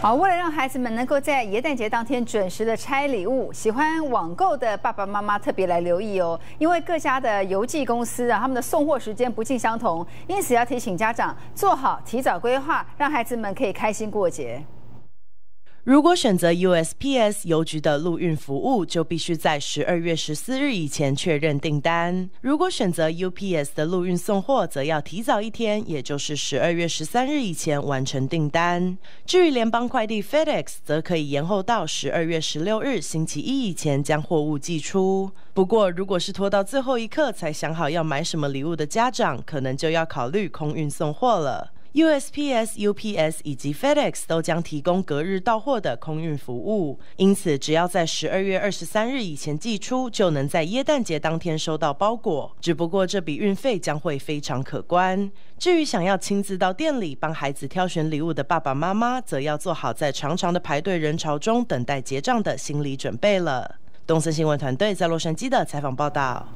好，为了让孩子们能够在元旦节当天准时的拆礼物，喜欢网购的爸爸妈妈特别来留意哦。因为各家的邮寄公司啊，他们的送货时间不尽相同，因此要提醒家长做好提早规划，让孩子们可以开心过节。如果选择 USPS 邮局的陆运服务，就必须在十二月十四日以前确认订单；如果选择 UPS 的陆运送货，则要提早一天，也就是十二月十三日以前完成订单。至于联邦快递 FedEx，则可以延后到十二月十六日星期一以前将货物寄出。不过，如果是拖到最后一刻才想好要买什么礼物的家长，可能就要考虑空运送货了。USPS、UPS 以及 FedEx 都将提供隔日到货的空运服务，因此只要在十二月二十三日以前寄出，就能在耶诞节当天收到包裹。只不过这笔运费将会非常可观。至于想要亲自到店里帮孩子挑选礼物的爸爸妈妈，则要做好在长长的排队人潮中等待结账的心理准备了。东森新闻团队在洛杉矶的采访报道。